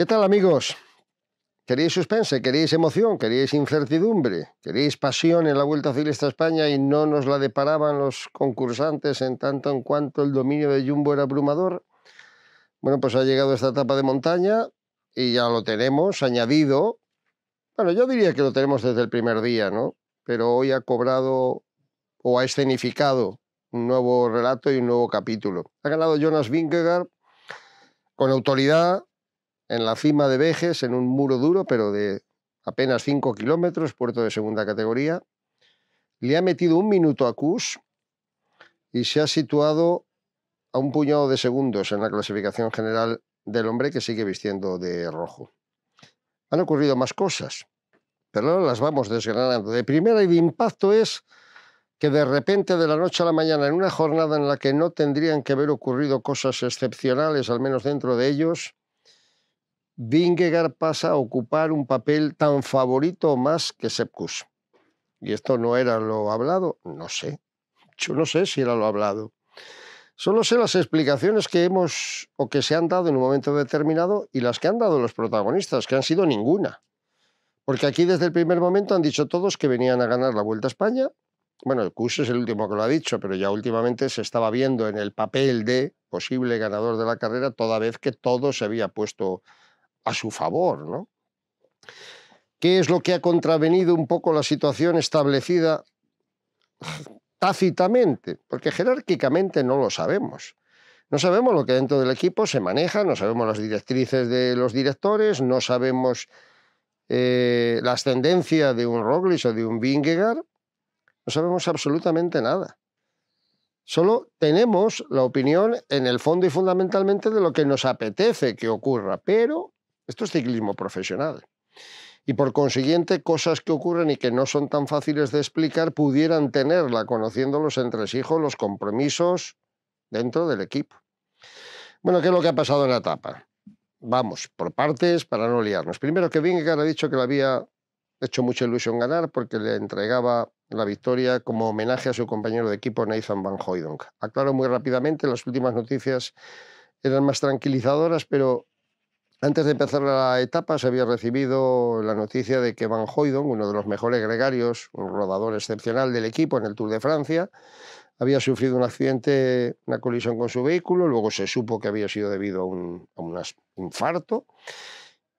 ¿Qué tal amigos? ¿Queréis suspense? ¿Queréis emoción? ¿Queréis incertidumbre? ¿Queréis pasión en la Vuelta Ciclista a España y no nos la deparaban los concursantes en tanto en cuanto el dominio de Jumbo era abrumador? Bueno, pues ha llegado esta etapa de montaña y ya lo tenemos añadido. Bueno, yo diría que lo tenemos desde el primer día, ¿no? Pero hoy ha cobrado o ha escenificado un nuevo relato y un nuevo capítulo. Ha ganado Jonas Vingegaard con autoridad, en la cima de Vejes, en un muro duro, pero de apenas 5 kilómetros, puerto de segunda categoría. Le ha metido un minuto a Cus y se ha situado a un puñado de segundos en la clasificación general del hombre que sigue vistiendo de rojo. Han ocurrido más cosas, pero ahora las vamos desgranando. De primera y de impacto es que de repente de la noche a la mañana, en una jornada en la que no tendrían que haber ocurrido cosas excepcionales, al menos dentro de ellos, Vingegaard pasa a ocupar un papel tan favorito más que Sepkus. ¿Y esto no era lo hablado? No sé. Yo no sé si era lo hablado. Solo sé las explicaciones que hemos o que se han dado en un momento determinado y las que han dado los protagonistas, que han sido ninguna. Porque aquí desde el primer momento han dicho todos que venían a ganar la Vuelta a España. Bueno, el es el último que lo ha dicho, pero ya últimamente se estaba viendo en el papel de posible ganador de la carrera, toda vez que todo se había puesto a su favor, ¿no? ¿Qué es lo que ha contravenido un poco la situación establecida tácitamente? Porque jerárquicamente no lo sabemos. No sabemos lo que dentro del equipo se maneja, no sabemos las directrices de los directores, no sabemos eh, la ascendencia de un Roglic o de un Vingegaard, no sabemos absolutamente nada. Solo tenemos la opinión en el fondo y fundamentalmente de lo que nos apetece que ocurra, pero esto es ciclismo profesional. Y por consiguiente, cosas que ocurren y que no son tan fáciles de explicar pudieran tenerla, conociendo los entresijos, los compromisos dentro del equipo. Bueno, ¿qué es lo que ha pasado en la etapa? Vamos, por partes, para no liarnos. Primero que Vingegaard ha dicho que le había hecho mucha ilusión ganar porque le entregaba la victoria como homenaje a su compañero de equipo Nathan Van Hooydonk. Aclaro muy rápidamente, las últimas noticias eran más tranquilizadoras, pero antes de empezar la etapa se había recibido la noticia de que Van Hoydon, uno de los mejores gregarios, un rodador excepcional del equipo en el Tour de Francia, había sufrido un accidente, una colisión con su vehículo, luego se supo que había sido debido a un, a un infarto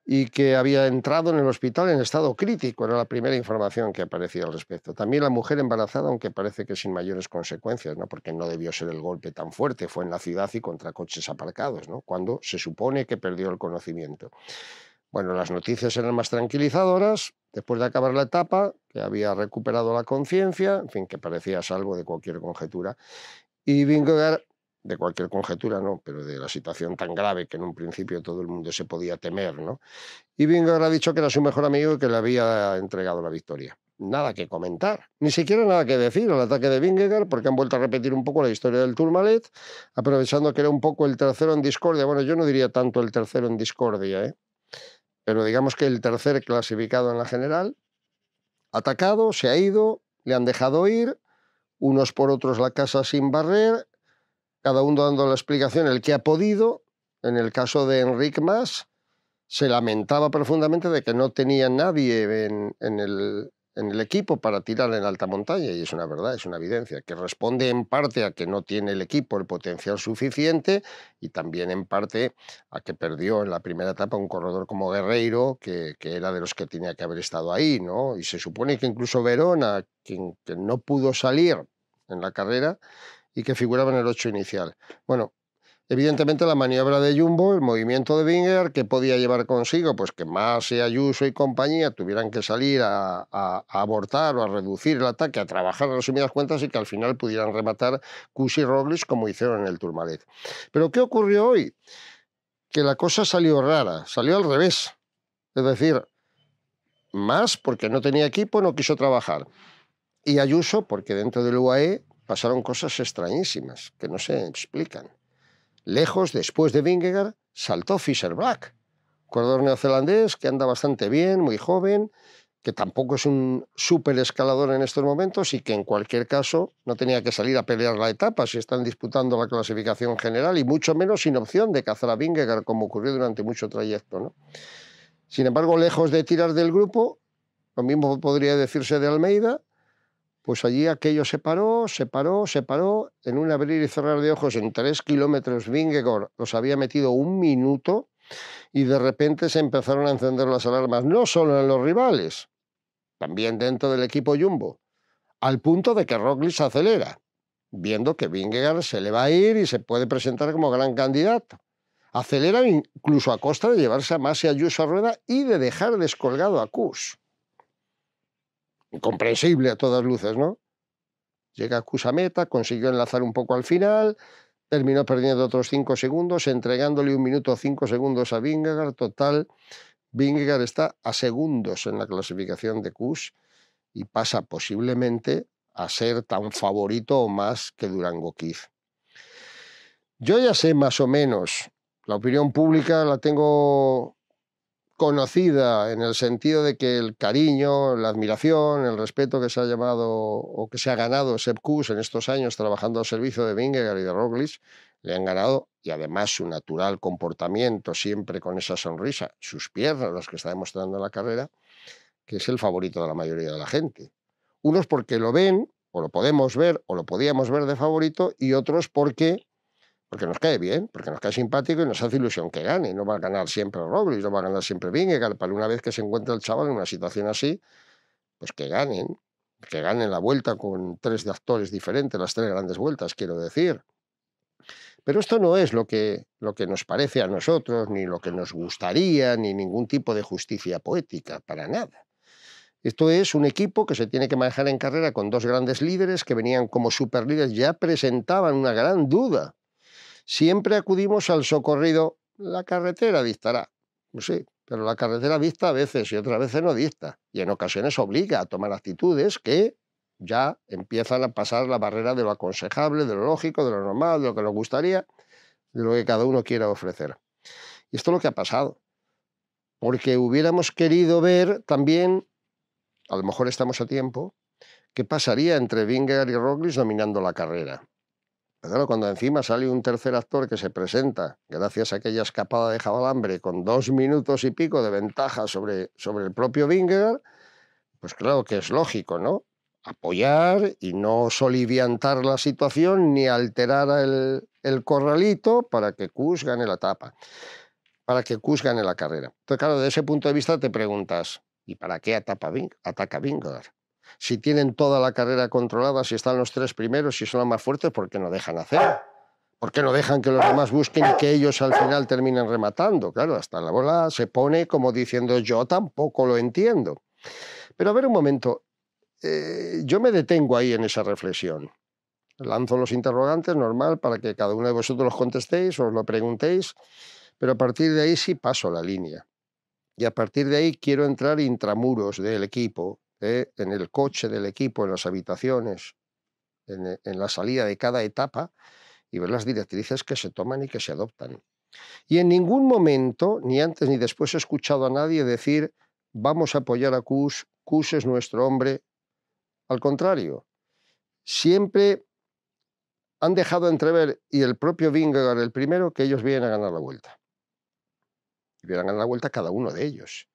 y que había entrado en el hospital en estado crítico, era la primera información que aparecía al respecto. También la mujer embarazada, aunque parece que sin mayores consecuencias, ¿no? porque no debió ser el golpe tan fuerte, fue en la ciudad y contra coches aparcados, ¿no? cuando se supone que perdió el conocimiento. Bueno, las noticias eran más tranquilizadoras, después de acabar la etapa, que había recuperado la conciencia, en fin, que parecía salvo de cualquier conjetura, y Gar de cualquier conjetura, no, pero de la situación tan grave que en un principio todo el mundo se podía temer, ¿no? Y Vingegaard ha dicho que era su mejor amigo y que le había entregado la victoria. Nada que comentar, ni siquiera nada que decir al ataque de Vingegaard, porque han vuelto a repetir un poco la historia del Tourmalet, aprovechando que era un poco el tercero en discordia. Bueno, yo no diría tanto el tercero en discordia, ¿eh? pero digamos que el tercer clasificado en la general, atacado, se ha ido, le han dejado ir, unos por otros la casa sin barrer, cada uno dando la explicación el que ha podido. En el caso de Enrique Mas, se lamentaba profundamente de que no tenía nadie en, el, equipo para tirar en alta montaña, y es una verdad, es una evidencia, que responde en parte a que no tiene el equipo el potencial suficiente y también en parte a que perdió en la primera etapa un corredor como Guerreiro, que, era de los que tenía que haber estado ahí, ¿no? Y se supone que incluso Verona, quien, que no pudo salir en la carrera, y que figuraba en el 8 inicial. Bueno, Evidentemente la maniobra de Jumbo, el movimiento de Binger, que podía llevar consigo, pues que más y Ayuso y compañía tuvieran que salir a, abortar o a reducir el ataque, a trabajar a resumidas cuentas y que al final pudieran rematar Cusi y como hicieron en el Turmalet. Pero ¿qué ocurrió hoy? Que la cosa salió rara, salió al revés. Es decir, más porque no tenía equipo, no quiso trabajar. Y Ayuso, porque dentro del UAE pasaron cosas extrañísimas que no se explican. Lejos, después de Vingegaard, saltó Fisher Black, corredor neozelandés que anda bastante bien, muy joven, que tampoco es un súper escalador en estos momentos y que en cualquier caso no tenía que salir a pelear la etapa si están disputando la clasificación general y mucho menos sin opción de cazar a Vingegaard como ocurrió durante mucho trayecto. Sin embargo, lejos de tirar del grupo, lo mismo podría decirse de Almeida, pues allí aquello se paró, se paró, se paró. En un abrir y cerrar de ojos, en tres kilómetros, Vingegor los había metido un minuto y de repente se empezaron a encender las alarmas, no solo en los rivales, también dentro del equipo Jumbo, al punto de que Roglic acelera, viendo que Vingegaard se le va a ir y se puede presentar como gran candidato. Acelera incluso a costa de llevarse a Masi Ayuso a rueda y de dejar descolgado a Kush incomprensible a todas luces, ¿no? Llega a meta, consiguió enlazar un poco al final, terminó perdiendo otros cinco segundos, entregándole un minuto cinco segundos a Vingegaard. Total, Vingegaard está a segundos en la clasificación de Kus y pasa posiblemente a ser tan favorito o más que Durango Kiz. Yo ya sé más o menos, la opinión pública la tengo conocida en el sentido de que el cariño, la admiración, el respeto que se ha llamado o que se ha ganado Kuss en estos años trabajando al servicio de Vingegaard y de Roglic, le han ganado y además su natural comportamiento, siempre con esa sonrisa, sus piernas, las que está demostrando en la carrera, que es el favorito de la mayoría de la gente. Unos porque lo ven, o lo podemos ver, o lo podíamos ver de favorito, y otros porque porque nos cae bien, porque nos cae simpático y nos hace ilusión que gane. No va a ganar siempre Robles, no va a ganar siempre Y para una vez que se encuentra el chaval en una situación así, pues que ganen, que ganen la vuelta con tres actores diferentes, las tres grandes vueltas, quiero decir. Pero esto no es lo que, lo que nos parece a nosotros, ni lo que nos gustaría, ni ningún tipo de justicia poética, para nada. Esto es un equipo que se tiene que manejar en carrera con dos grandes líderes que venían como superlíderes, ya presentaban una gran duda siempre acudimos al socorrido, la carretera dictará. Pues sí, pero la carretera dicta a veces y otras veces no dicta, y en ocasiones obliga a tomar actitudes que ya empiezan a pasar la barrera de lo aconsejable, de lo lógico, de lo normal, de lo que nos gustaría, de lo que cada uno quiera ofrecer. Y esto es lo que ha pasado, porque hubiéramos querido ver también, a lo mejor estamos a tiempo, qué pasaría entre Winger y Roglis dominando la carrera. Pero pues claro, cuando encima sale un tercer actor que se presenta, gracias a aquella escapada de Jabalambre, con dos minutos y pico de ventaja sobre, sobre el propio Vingegaard, pues claro que es lógico, ¿no? Apoyar y no soliviantar la situación ni alterar el, corralito para que Kush gane la etapa, para que Kus gane la carrera. Entonces, claro, de ese punto de vista te preguntas, ¿y para qué ataca Vingegaard? si tienen toda la carrera controlada, si están los tres primeros, si son los más fuertes, ¿por qué no dejan hacer? ¿Por qué no dejan que los demás busquen y que ellos al final terminen rematando? Claro, hasta la bola se pone como diciendo yo tampoco lo entiendo. Pero a ver un momento, eh, yo me detengo ahí en esa reflexión. Lanzo los interrogantes, normal, para que cada uno de vosotros los contestéis, os lo preguntéis, pero a partir de ahí sí paso la línea. Y a partir de ahí quiero entrar intramuros del equipo, eh, en el coche del equipo, en las habitaciones, eh, en, la salida de cada etapa y ver las directrices que se toman y que se adoptan. Y en ningún momento, ni antes ni después, he escuchado a nadie decir vamos a apoyar a Kuss, Kuss es nuestro hombre. Al contrario, siempre han dejado entrever, y el propio Vingegaard el primero, que ellos vienen a ganar la vuelta. Y vienen a ganar la vuelta cada uno de ellos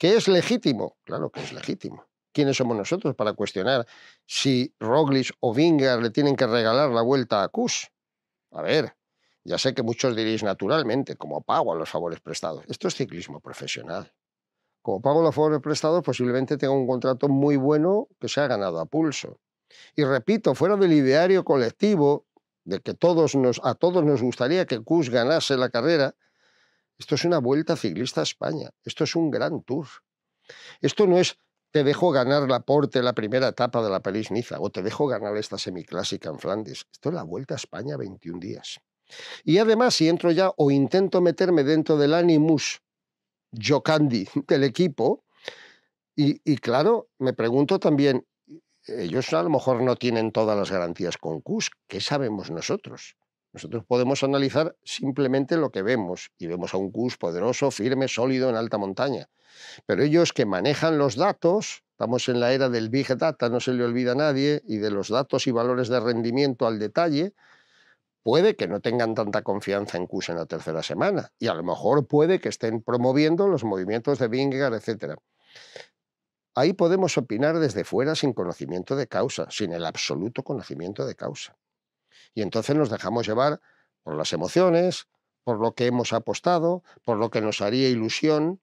que es legítimo, claro que es legítimo. ¿Quiénes somos nosotros para cuestionar si Roglic o Winger le tienen que regalar la vuelta a Kush? A ver, ya sé que muchos diréis naturalmente, como pago los favores prestados. Esto es ciclismo profesional. Como pago los favores prestados, posiblemente tenga un contrato muy bueno que se ha ganado a pulso. Y repito, fuera del ideario colectivo de que a todos nos gustaría que Kush ganase la carrera, esto es una vuelta ciclista a España. Esto es un gran tour. Esto no es te dejo ganar la Porte la primera etapa de la París-Niza o te dejo ganar esta semiclásica en Flandes. Esto es la Vuelta a España 21 días. Y además, si entro ya o intento meterme dentro del animus jocandi del equipo, y, claro, me pregunto también, ellos a lo mejor no tienen todas las garantías con CUS, ¿qué sabemos nosotros? Nosotros podemos analizar simplemente lo que vemos, y vemos a un CUS poderoso, firme, sólido en alta montaña. Pero ellos que manejan los datos, estamos en la era del big data, no se le olvida a nadie, y de los datos y valores de rendimiento al detalle, puede que no tengan tanta confianza en CUS en la tercera semana, y a lo mejor puede que estén promoviendo los movimientos de Bingar, etc. Ahí podemos opinar desde fuera sin conocimiento de causa, sin el absoluto conocimiento de causa. Y entonces nos dejamos llevar por las emociones, por lo que hemos apostado, por lo que nos haría ilusión,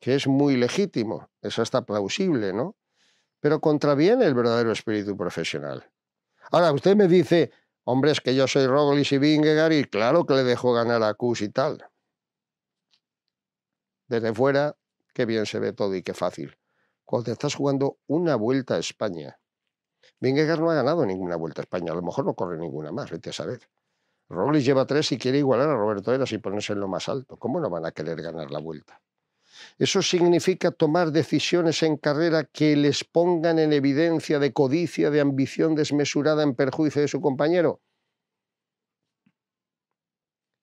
que es muy legítimo, eso está plausible, ¿no? Pero contraviene el verdadero espíritu profesional. Ahora, usted me dice, hombre, es que yo soy Roglic y Vingegaard y claro que le dejo ganar a Cus y tal. Desde fuera, qué bien se ve todo y qué fácil. Cuando estás jugando una vuelta a España, Vingegaard no ha ganado ninguna Vuelta a España, a lo mejor no corre ninguna más, vete a saber. Roglic lleva tres y quiere igualar a Roberto Eras y ponerse en lo más alto. ¿Cómo no van a querer ganar la Vuelta? Eso significa tomar decisiones en carrera que les pongan en evidencia de codicia, de ambición desmesurada en perjuicio de su compañero.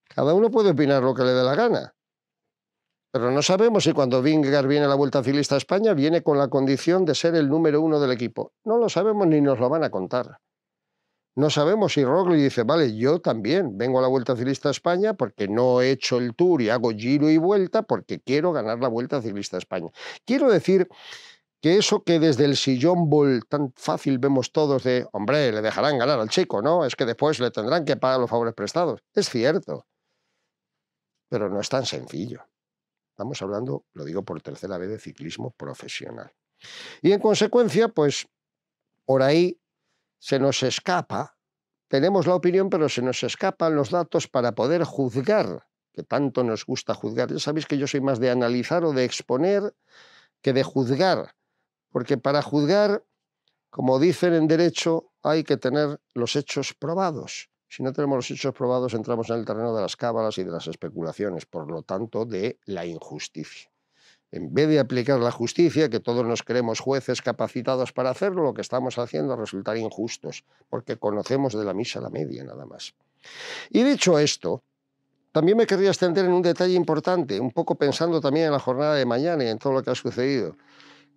Cada uno puede opinar lo que le dé la gana, pero no sabemos si cuando Vingegaard viene a la Vuelta Ciclista España viene con la condición de ser el número uno del equipo. No lo sabemos ni nos lo van a contar. No sabemos si Rogli dice, vale, yo también vengo a la Vuelta Ciclista a España porque no he hecho el Tour y hago giro y vuelta porque quiero ganar la Vuelta Ciclista a España. Quiero decir que eso que desde el sillón bol tan fácil vemos todos de, hombre, le dejarán ganar al chico, ¿no? Es que después le tendrán que pagar los favores prestados. Es cierto, pero no es tan sencillo. Estamos hablando, lo digo por tercera vez, de ciclismo profesional. Y en consecuencia, pues por ahí se nos escapa, tenemos la opinión, pero se nos escapan los datos para poder juzgar, que tanto nos gusta juzgar. Ya sabéis que yo soy más de analizar o de exponer que de juzgar, porque para juzgar, como dicen en derecho, hay que tener los hechos probados. Si no tenemos los hechos probados, entramos en el terreno de las cábalas y de las especulaciones, por lo tanto, de la injusticia. En vez de aplicar la justicia, que todos nos creemos jueces capacitados para hacerlo, lo que estamos haciendo es resultar injustos, porque conocemos de la misa la media nada más. Y dicho esto, también me querría extender en un detalle importante, un poco pensando también en la jornada de mañana y en todo lo que ha sucedido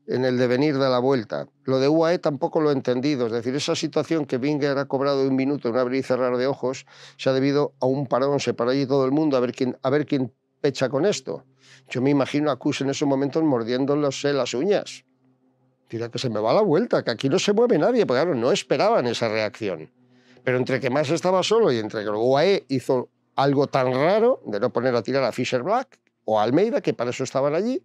en el devenir de la vuelta. Lo de UAE tampoco lo he entendido, es decir, esa situación que Binger ha cobrado un minuto en un abrir y cerrar de ojos se ha debido a un parón, se para allí todo el mundo a ver quién, a ver quién pecha con esto. Yo me imagino a Cus en esos momentos mordiéndose las uñas. Tira que se me va la vuelta, que aquí no se mueve nadie, porque no esperaban esa reacción. Pero entre que más estaba solo y entre que UAE hizo algo tan raro de no poner a tirar a Fisher Black o Almeida, que para eso estaban allí,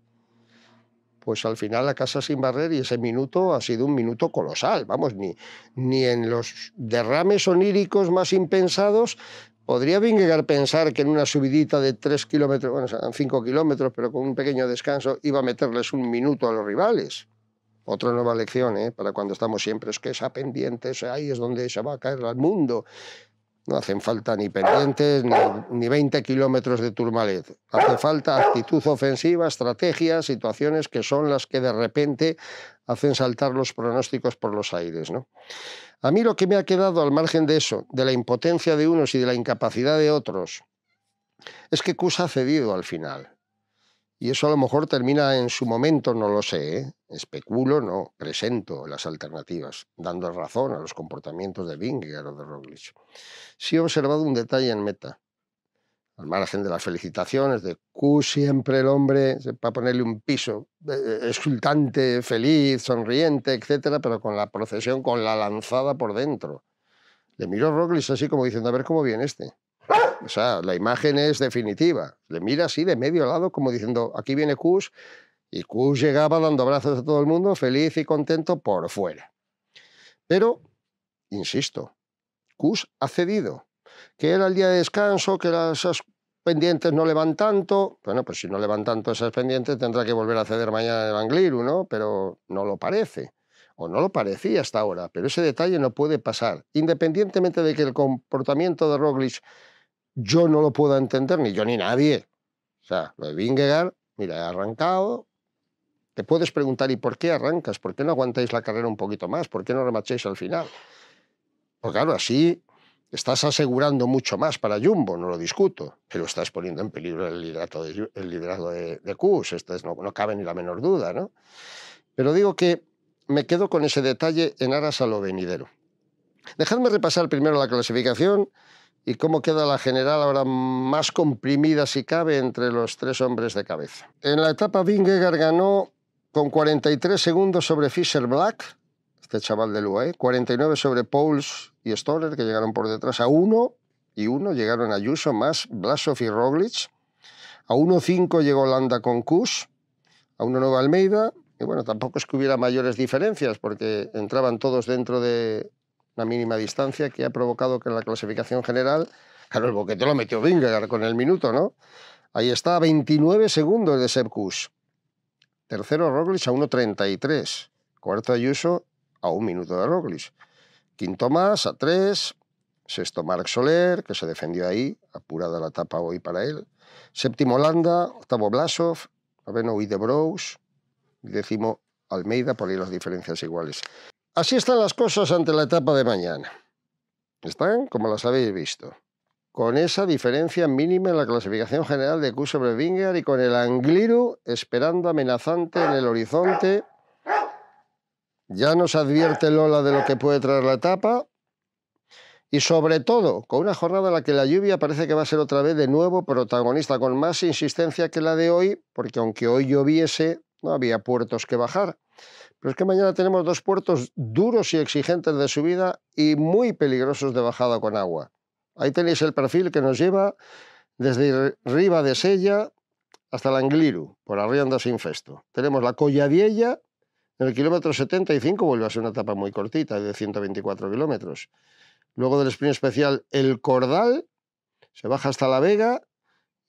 pues al final la casa sin barrer y ese minuto ha sido un minuto colosal. Vamos, ni, ni en los derrames oníricos más impensados podría bien a pensar que en una subidita de tres kilómetros, bueno, cinco kilómetros, pero con un pequeño descanso, iba a meterles un minuto a los rivales. Otra nueva lección ¿eh? para cuando estamos siempre, es que esa pendiente, ahí es donde se va a caer al mundo. No hacen falta ni pendientes ni, 20 kilómetros de turmalet. Hace falta actitud ofensiva, estrategia, situaciones que son las que de repente hacen saltar los pronósticos por los aires. ¿no? A mí lo que me ha quedado al margen de eso, de la impotencia de unos y de la incapacidad de otros, es que Cus ha cedido al final. Y eso a lo mejor termina en su momento, no lo sé, ¿eh? especulo, no, presento las alternativas, dando razón a los comportamientos de Vingegaard o de Roglic. Sí he observado un detalle en meta, al margen de las felicitaciones de Q, siempre el hombre, para ponerle un piso, e, e, exultante, feliz, sonriente, etcétera, pero con la procesión, con la lanzada por dentro. Le miró Roglic así como diciendo, a ver cómo viene este. O sea, la imagen es definitiva. Le mira así de medio lado, como diciendo, aquí viene Kus. Y Kus llegaba dando abrazos a todo el mundo, feliz y contento por fuera. Pero, insisto, Kus ha cedido. Que era el día de descanso, que esas pendientes no le van tanto. Bueno, pues si no le van tanto esas pendientes, tendrá que volver a ceder mañana en el Angliru, ¿no? Pero no lo parece o no lo parecía hasta ahora, pero ese detalle no puede pasar. Independientemente de que el comportamiento de Roglic yo no lo puedo entender, ni yo ni nadie. O sea, lo de Vingegaard, mira, ha arrancado. Te puedes preguntar, ¿y por qué arrancas? ¿Por qué no aguantáis la carrera un poquito más? ¿Por qué no remacháis al final? Porque, claro, así estás asegurando mucho más para Jumbo, no lo discuto, pero estás poniendo en peligro el liderato de, el de, no, no, cabe ni la menor duda, ¿no? Pero digo que me quedo con ese detalle en aras a lo venidero. Dejadme repasar primero la clasificación y cómo queda la general ahora más comprimida si cabe entre los tres hombres de cabeza. En la etapa Vingegaard ganó con 43 segundos sobre Fisher Black, este chaval del UAE, 49 sobre Pouls y Stoller, que llegaron por detrás a 1 y 1, llegaron Ayuso más Blasov y Roglic, a 1.5 llegó Landa con Kus, a 1.9 Almeida, y bueno, tampoco es que hubiera mayores diferencias porque entraban todos dentro de, una mínima distancia que ha provocado que en la clasificación general, claro, el boquete lo metió venga con el minuto, ¿no? Ahí está, 29 segundos de Sepkus. Tercero Roglic a 1.33. Cuarto Ayuso a un minuto de Roglic. Quinto más a 3. Sexto Marc Soler, que se defendió ahí, apurada la etapa hoy para él. Séptimo Holanda, octavo Blasov, noveno Y décimo Almeida, por ahí las diferencias iguales. Así están las cosas ante la etapa de mañana. Están como las habéis visto, con esa diferencia mínima en la clasificación general de Q sobre y con el Angliru esperando amenazante en el horizonte. Ya nos advierte Lola de lo que puede traer la etapa. Y sobre todo, con una jornada en la que la lluvia parece que va a ser otra vez de nuevo protagonista, con más insistencia que la de hoy, porque aunque hoy lloviese, no había puertos que bajar. Pero es que mañana tenemos dos puertos duros y exigentes de subida y muy peligrosos de bajada con agua. Ahí tenéis el perfil que nos lleva desde Riva de Sella hasta el Angliru, por Arrianda sin festo. Tenemos la Colladiella, en el kilómetro 75 vuelve a ser una etapa muy cortita, de 124 kilómetros. Luego del sprint especial El Cordal, se baja hasta La Vega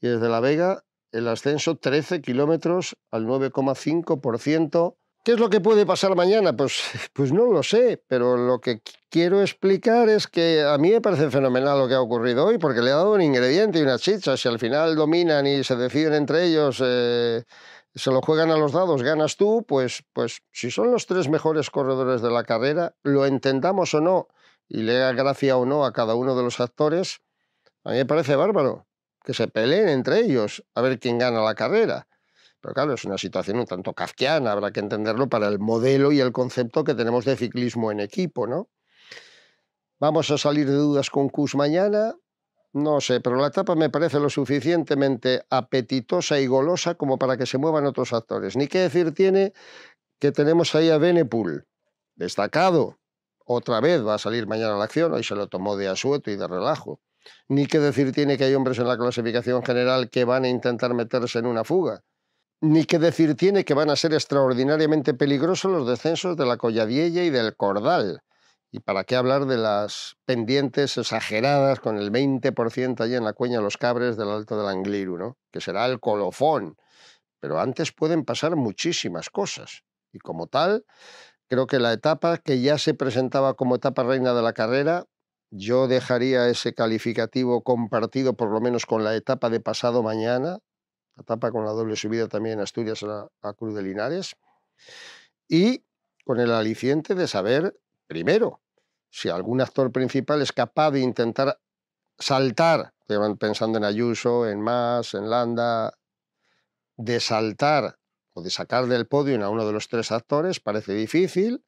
y desde La Vega el ascenso 13 kilómetros al 9,5% ¿Qué es lo que puede pasar mañana? Pues, pues no lo sé, pero lo que quiero explicar es que a mí me parece fenomenal lo que ha ocurrido hoy, porque le ha dado un ingrediente y una chicha. Si al final dominan y se deciden entre ellos, eh, se lo juegan a los dados, ganas tú, pues, pues si son los tres mejores corredores de la carrera, lo entendamos o no, y le da gracia o no a cada uno de los actores, a mí me parece bárbaro que se peleen entre ellos a ver quién gana la carrera. Pero claro, es una situación un tanto kafkiana, habrá que entenderlo para el modelo y el concepto que tenemos de ciclismo en equipo, ¿no? Vamos a salir de dudas con Cus mañana, no sé, pero la etapa me parece lo suficientemente apetitosa y golosa como para que se muevan otros actores. Ni qué decir tiene que tenemos ahí a Benepool, destacado. Otra vez va a salir mañana a la acción, hoy se lo tomó de asueto y de relajo. Ni qué decir tiene que hay hombres en la clasificación general que van a intentar meterse en una fuga. Ni que decir tiene que van a ser extraordinariamente peligrosos los descensos de la Colladiella y del Cordal. Y para qué hablar de las pendientes exageradas con el 20% allá en la cueña Los Cabres del Alto del Angliru, ¿no? que será el colofón. Pero antes pueden pasar muchísimas cosas. Y como tal, creo que la etapa que ya se presentaba como etapa reina de la carrera, yo dejaría ese calificativo compartido por lo menos con la etapa de pasado mañana, etapa con la doble subida también en Asturias a, Cruz de Linares. Y con el aliciente de saber, primero, si algún actor principal es capaz de intentar saltar, pensando en Ayuso, en Mas, en Landa, de saltar o de sacar del podio a uno de los tres actores parece difícil.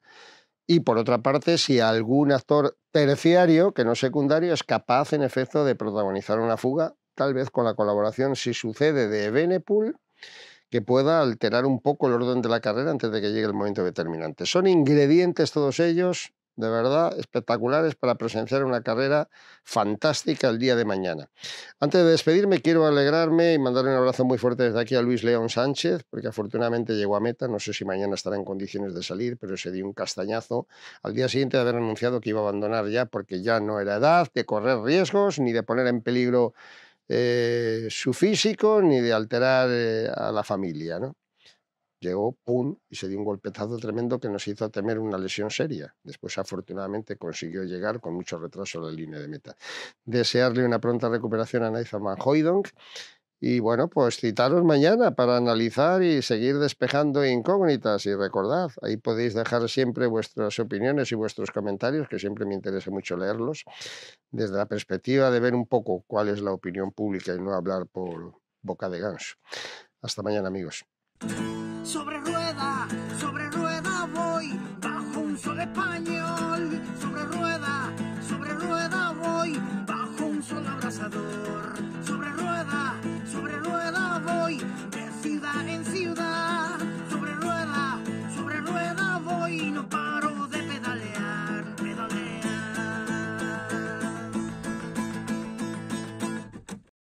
Y por otra parte, si algún actor terciario, que no secundario, es capaz en efecto de protagonizar una fuga tal vez con la colaboración, si sucede, de benepool que pueda alterar un poco el orden de la carrera antes de que llegue el momento determinante. Son ingredientes todos ellos, de verdad, espectaculares para presenciar una carrera fantástica el día de mañana. Antes de despedirme, quiero alegrarme y mandar un abrazo muy fuerte desde aquí a Luis León Sánchez, porque afortunadamente llegó a meta, no sé si mañana estará en condiciones de salir, pero se dio un castañazo al día siguiente de haber anunciado que iba a abandonar ya, porque ya no era edad de correr riesgos ni de poner en peligro eh, su físico ni de alterar eh, a la familia. ¿no? Llegó, pum, y se dio un golpetazo tremendo que nos hizo temer una lesión seria. Después, afortunadamente, consiguió llegar con mucho retraso a la línea de meta. Desearle una pronta recuperación a Nathan Van Hooydonk y bueno, pues citaros mañana para analizar y seguir despejando incógnitas. Y recordad, ahí podéis dejar siempre vuestras opiniones y vuestros comentarios, que siempre me interesa mucho leerlos, desde la perspectiva de ver un poco cuál es la opinión pública y no hablar por boca de ganso. Hasta mañana, amigos. Sobre rueda, sobre rueda voy, bajo un sol español. Sobre rueda, sobre rueda voy, bajo un sol abrasador. y no